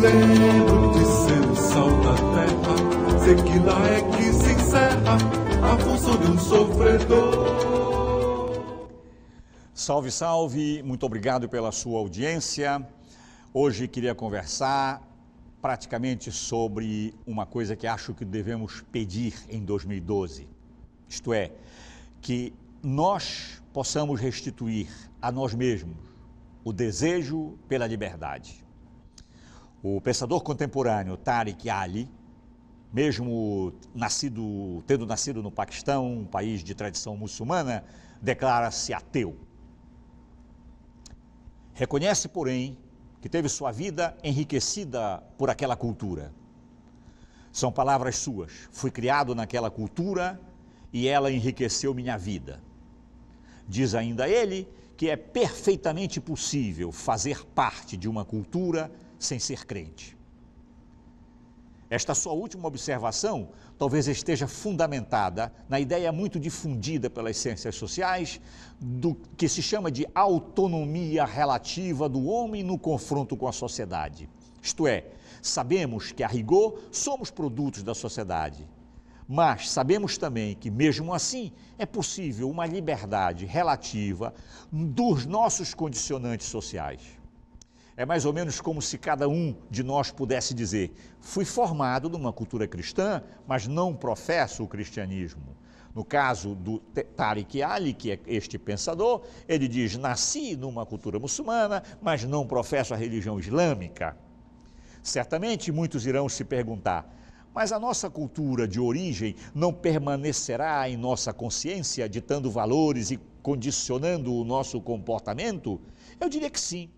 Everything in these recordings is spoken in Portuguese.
lembro de ser o sal da terra. Sei que lá é que se encerra a função de um sofredor. Salve, salve, muito obrigado pela sua audiência. Hoje queria conversar praticamente sobre uma coisa que acho que devemos pedir em 2012. Isto é, que nós possamos restituir a nós mesmos o desejo pela liberdade. O pensador contemporâneo Tariq Ali, mesmo nascido, tendo nascido no Paquistão, um país de tradição muçulmana, declara-se ateu. Reconhece, porém, que teve sua vida enriquecida por aquela cultura. São palavras suas. Fui criado naquela cultura e ela enriqueceu minha vida. Diz ainda ele que é perfeitamente possível fazer parte de uma cultura sem ser crente. Esta sua última observação talvez esteja fundamentada na ideia muito difundida pelas ciências sociais do que se chama de autonomia relativa do homem no confronto com a sociedade. Isto é, sabemos que a rigor somos produtos da sociedade, mas sabemos também que mesmo assim é possível uma liberdade relativa dos nossos condicionantes sociais. É mais ou menos como se cada um de nós pudesse dizer: fui formado numa cultura cristã, mas não professo o cristianismo. No caso do Tariq Ali, que é este pensador, ele diz: nasci numa cultura muçulmana, mas não professo a religião islâmica. Certamente muitos irão se perguntar: mas a nossa cultura de origem não permanecerá em nossa consciência, ditando valores e condicionando o nosso comportamento? Eu diria que sim.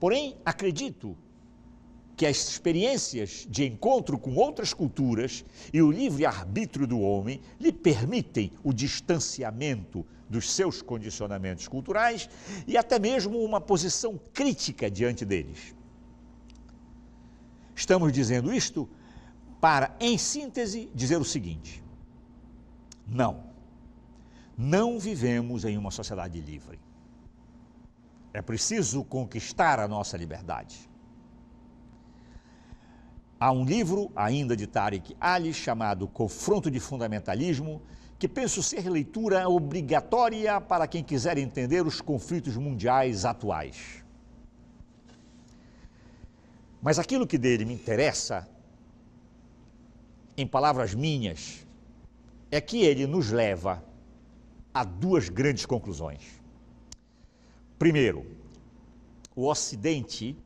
Porém, acredito que as experiências de encontro com outras culturas e o livre-arbítrio do homem lhe permitem o distanciamento dos seus condicionamentos culturais e até mesmo uma posição crítica diante deles. Estamos dizendo isto para, em síntese, dizer o seguinte: não, não vivemos em uma sociedade livre. É preciso conquistar a nossa liberdade. Há um livro, ainda de Tariq Ali, chamado Confronto de Fundamentalismo, que penso ser leitura obrigatória para quem quiser entender os conflitos mundiais atuais. Mas aquilo que dele me interessa, em palavras minhas, é que ele nos leva a duas grandes conclusões. Primeiro, o Ocidente,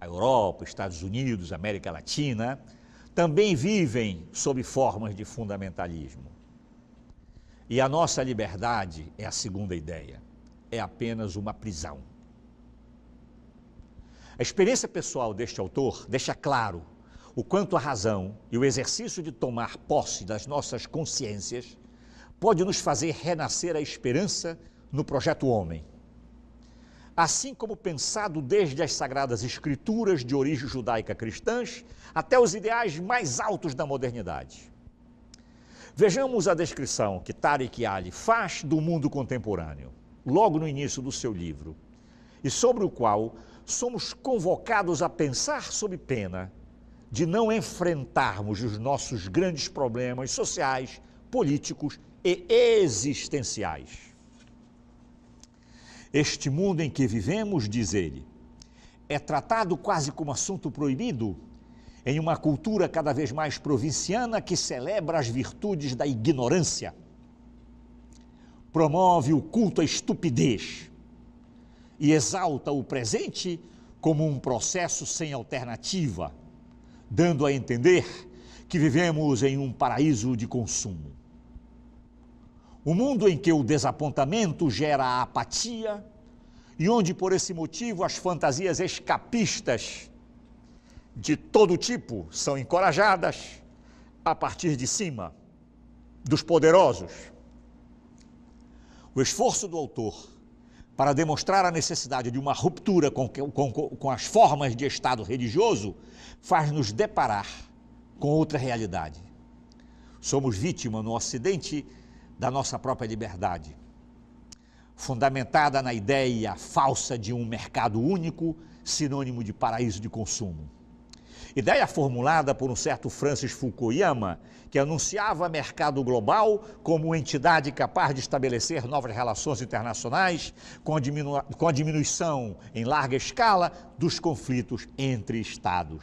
a Europa, Estados Unidos, América Latina, também vivem sob formas de fundamentalismo. E a nossa liberdade é a segunda ideia, é apenas uma prisão. A experiência pessoal deste autor deixa claro o quanto a razão e o exercício de tomar posse das nossas consciências pode nos fazer renascer a esperança no projeto homem assim como pensado desde as sagradas escrituras de origem judaica cristãs até os ideais mais altos da modernidade. Vejamos a descrição que Tariq Ali faz do mundo contemporâneo, logo no início do seu livro, e sobre o qual somos convocados a pensar sob pena de não enfrentarmos os nossos grandes problemas sociais, políticos e existenciais. Este mundo em que vivemos, diz ele, é tratado quase como assunto proibido em uma cultura cada vez mais provinciana que celebra as virtudes da ignorância, promove o culto à estupidez e exalta o presente como um processo sem alternativa, dando a entender que vivemos em um paraíso de consumo. O mundo em que o desapontamento gera a apatia e onde, por esse motivo, as fantasias escapistas de todo tipo são encorajadas a partir de cima, dos poderosos. O esforço do autor para demonstrar a necessidade de uma ruptura com, com, com as formas de Estado religioso faz-nos deparar com outra realidade. Somos vítima no Ocidente da nossa própria liberdade, fundamentada na ideia falsa de um mercado único, sinônimo de paraíso de consumo. Ideia formulada por um certo Francis Fukuyama, que anunciava mercado global como entidade capaz de estabelecer novas relações internacionais com a, diminu com a diminuição em larga escala dos conflitos entre Estados.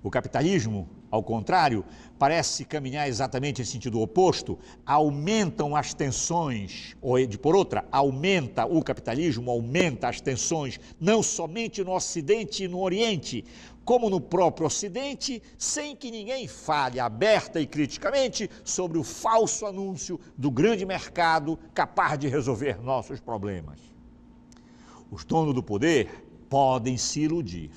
O capitalismo ao contrário, parece caminhar exatamente em sentido oposto, aumentam as tensões, ou é, de por outra, aumenta o capitalismo, aumenta as tensões, não somente no Ocidente e no Oriente, como no próprio Ocidente, sem que ninguém fale aberta e criticamente sobre o falso anúncio do grande mercado capaz de resolver nossos problemas. Os donos do poder podem se iludir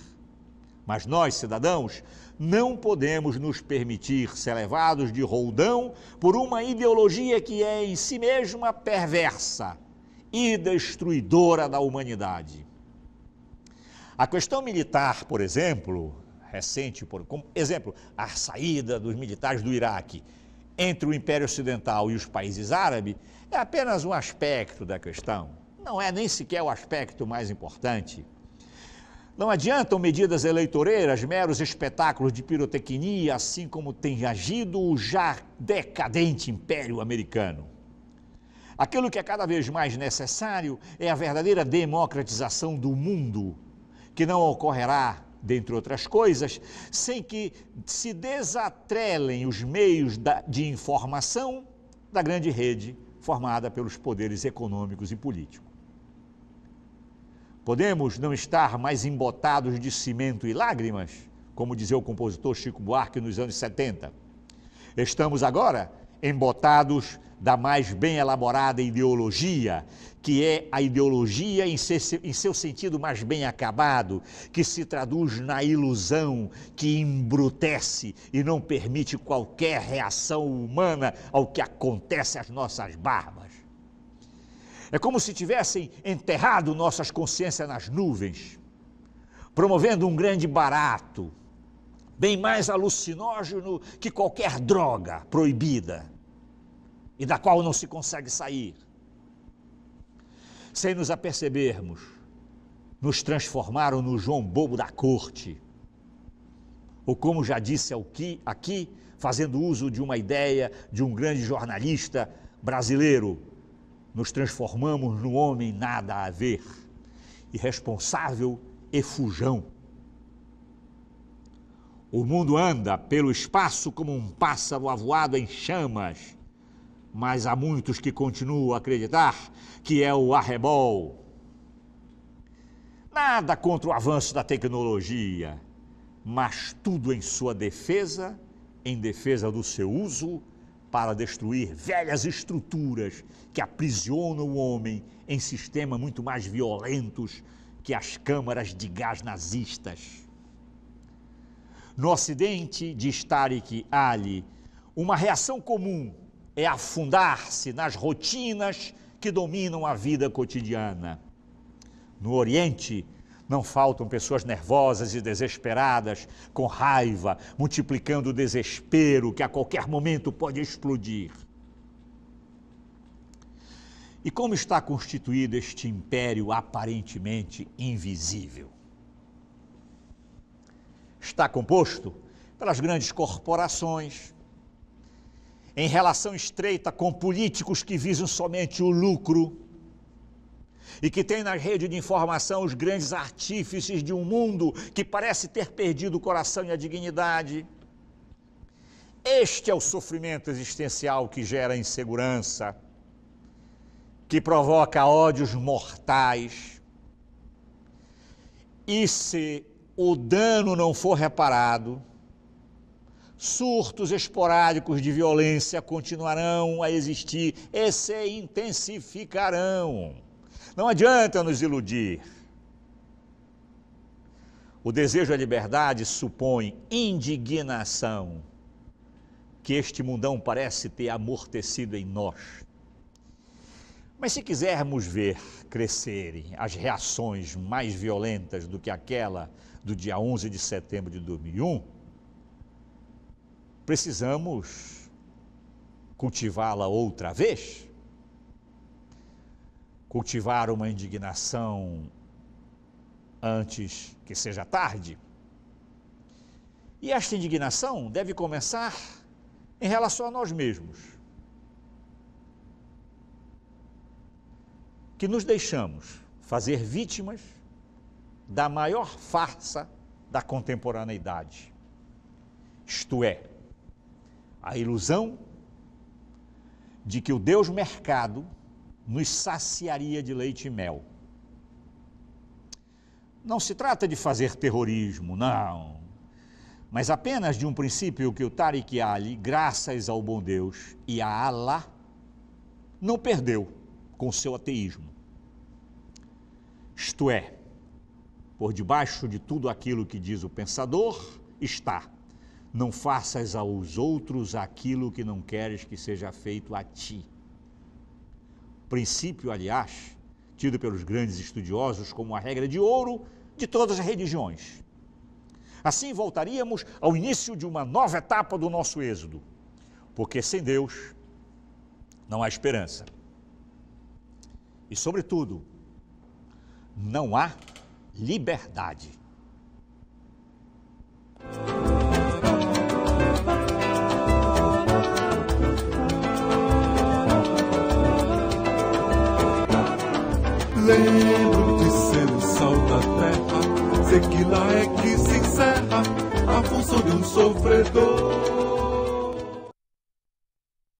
mas nós, cidadãos, não podemos nos permitir ser levados de roldão por uma ideologia que é em si mesma perversa e destruidora da humanidade. A questão militar, por exemplo, recente, por como, exemplo, a saída dos militares do Iraque entre o Império Ocidental e os países árabes, é apenas um aspecto da questão. Não é nem sequer o aspecto mais importante. Não adiantam medidas eleitoreiras, meros espetáculos de pirotecnia, assim como tem agido o já decadente Império Americano. Aquilo que é cada vez mais necessário é a verdadeira democratização do mundo, que não ocorrerá, dentre outras coisas, sem que se desatrelem os meios de informação da grande rede formada pelos poderes econômicos e políticos. Podemos não estar mais embotados de cimento e lágrimas, como dizia o compositor Chico Buarque nos anos 70. Estamos agora embotados da mais bem elaborada ideologia, que é a ideologia em seu sentido mais bem acabado, que se traduz na ilusão, que embrutece e não permite qualquer reação humana ao que acontece às nossas barbas. É como se tivessem enterrado nossas consciências nas nuvens, promovendo um grande barato, bem mais alucinógeno que qualquer droga proibida e da qual não se consegue sair. Sem nos apercebermos, nos transformaram no João Bobo da corte. Ou, como já disse aqui, fazendo uso de uma ideia de um grande jornalista brasileiro, nos transformamos no homem nada a ver, irresponsável e fujão. O mundo anda pelo espaço como um pássaro avoado em chamas, mas há muitos que continuam a acreditar que é o arrebol. Nada contra o avanço da tecnologia, mas tudo em sua defesa, em defesa do seu uso para destruir velhas estruturas que aprisionam o homem em sistemas muito mais violentos que as câmaras de gás nazistas. No Ocidente, diz Tariq Ali, uma reação comum é afundar-se nas rotinas que dominam a vida cotidiana. No Oriente, não faltam pessoas nervosas e desesperadas, com raiva, multiplicando o desespero que a qualquer momento pode explodir. E como está constituído este império aparentemente invisível? Está composto pelas grandes corporações, em relação estreita com políticos que visam somente o lucro, e que tem na rede de informação os grandes artífices de um mundo que parece ter perdido o coração e a dignidade. Este é o sofrimento existencial que gera insegurança, que provoca ódios mortais. E se o dano não for reparado, surtos esporádicos de violência continuarão a existir e se intensificarão. Não adianta nos iludir. O desejo à liberdade supõe indignação que este mundão parece ter amortecido em nós. Mas se quisermos ver crescerem as reações mais violentas do que aquela do dia 11 de setembro de 2001, precisamos cultivá-la outra vez? cultivar uma indignação antes que seja tarde. E esta indignação deve começar em relação a nós mesmos. Que nos deixamos fazer vítimas da maior farsa da contemporaneidade. Isto é, a ilusão de que o Deus mercado nos saciaria de leite e mel. Não se trata de fazer terrorismo, não, mas apenas de um princípio que o Tariq Ali, graças ao bom Deus e a Allah, não perdeu com seu ateísmo. Isto é, por debaixo de tudo aquilo que diz o pensador está: não faças aos outros aquilo que não queres que seja feito a ti princípio, aliás, tido pelos grandes estudiosos como a regra de ouro de todas as religiões. Assim voltaríamos ao início de uma nova etapa do nosso êxodo, porque sem Deus não há esperança. E, sobretudo, não há liberdade. lembro de ser o sal da terra. Sei que lá é que se encerra a função de um sofredor.